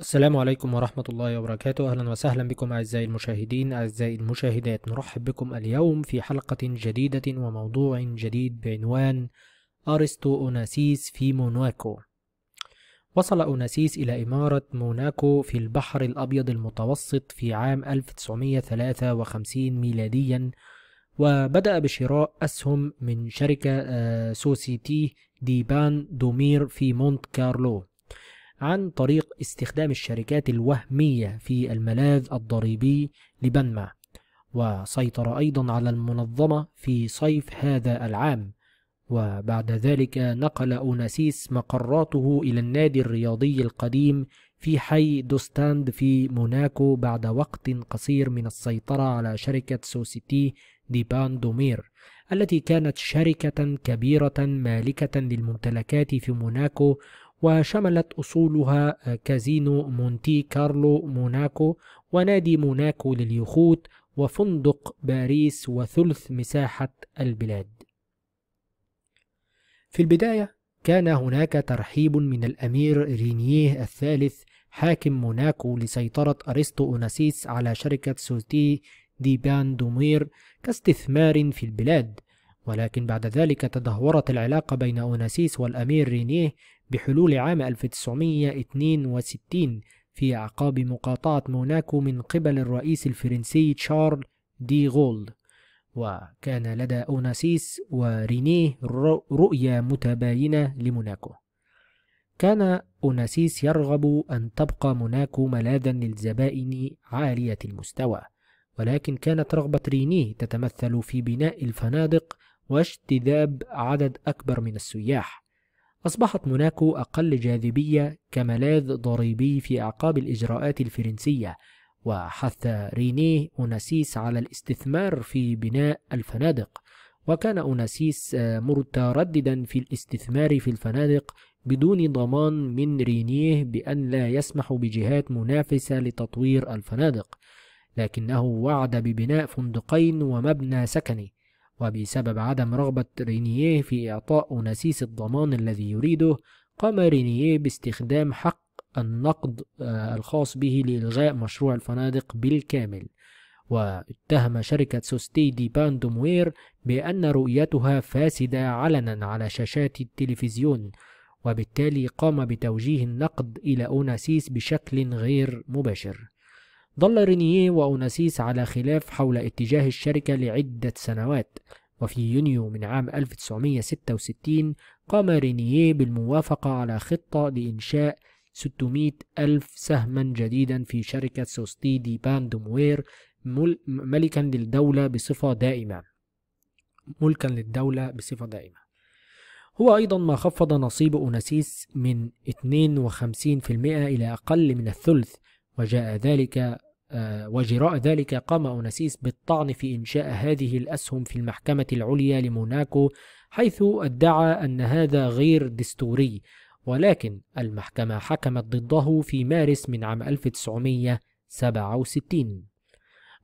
السلام عليكم ورحمة الله وبركاته أهلا وسهلا بكم أعزائي المشاهدين أعزائي المشاهدات نرحب بكم اليوم في حلقة جديدة وموضوع جديد بعنوان أرسطو أوناسيس في موناكو وصل أوناسيس إلى إمارة موناكو في البحر الأبيض المتوسط في عام 1953 ميلاديا وبدأ بشراء أسهم من شركة آه، سوسيتي دي بان دومير في مونت كارلو عن طريق استخدام الشركات الوهمية في الملاذ الضريبي لبنما وسيطر أيضا على المنظمة في صيف هذا العام وبعد ذلك نقل أوناسيس مقراته إلى النادي الرياضي القديم في حي دوستاند في موناكو بعد وقت قصير من السيطرة على شركة سوسيتي دي باندومير التي كانت شركة كبيرة مالكة للممتلكات في موناكو وشملت أصولها كازينو مونتي كارلو موناكو ونادي موناكو لليخوت وفندق باريس وثلث مساحة البلاد. في البداية كان هناك ترحيب من الأمير رينيه الثالث حاكم موناكو لسيطرة أرسطو أوناسيس على شركة سوتي دي بان دومير كاستثمار في البلاد ولكن بعد ذلك تدهورت العلاقة بين أوناسيس والأمير رينيه بحلول عام 1962 في أعقاب مقاطعة موناكو من قبل الرئيس الفرنسي تشارل دي غولد وكان لدى أوناسيس ورينيه رؤية متباينة لموناكو كان أوناسيس يرغب أن تبقى موناكو ملاذا للزبائن عالية المستوى ولكن كانت رغبة رينيه تتمثل في بناء الفنادق واجتذاب عدد أكبر من السياح أصبحت موناكو أقل جاذبية كملاذ ضريبي في أعقاب الإجراءات الفرنسية وحث رينيه أوناسيس على الاستثمار في بناء الفنادق وكان أوناسيس آه، مترددا في الاستثمار في الفنادق بدون ضمان من رينيه بأن لا يسمح بجهات منافسة لتطوير الفنادق لكنه وعد ببناء فندقين ومبنى سكني وبسبب عدم رغبة رينييه في إعطاء أناسيس الضمان الذي يريده قام رينييه باستخدام حق النقد آه، الخاص به لإلغاء مشروع الفنادق بالكامل واتهم شركة سوستي دي باندوموير بأن رؤيتها فاسدة علنا على شاشات التلفزيون وبالتالي قام بتوجيه النقد إلى أوناسيس بشكل غير مباشر ظل رينييه وأوناسيس على خلاف حول اتجاه الشركة لعدة سنوات وفي يونيو من عام 1966 قام رينييه بالموافقة على خطة لإنشاء 600 ألف سهما جديدا في شركة سوستي دي باندوموير ملكا للدولة بصفة دائمة ملكا للدولة بصفة دائمة هو أيضا ما خفض نصيب أوناسيس من 52% إلى أقل من الثلث وجاء ذلك آه، وجراء ذلك قام أوناسيس بالطعن في إنشاء هذه الأسهم في المحكمة العليا لموناكو حيث ادعى أن هذا غير دستوري ولكن المحكمة حكمت ضده في مارس من عام 1967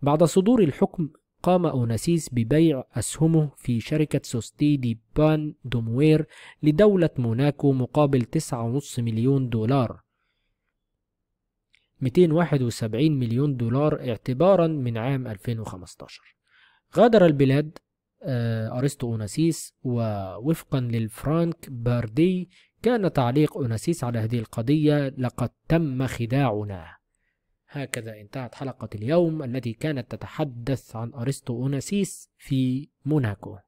بعد صدور الحكم قام أوناسيس ببيع أسهمه في شركة سوستي دي بان دوموير لدولة موناكو مقابل 9.5 مليون دولار 271 مليون دولار اعتبارا من عام 2015 غادر البلاد آه، أرسطو أوناسيس ووفقا للفرانك باردي كان تعليق أوناسيس على هذه القضية لقد تم خداعنا هكذا انتهت حلقة اليوم التي كانت تتحدث عن أرسطو أوناسيس في موناكو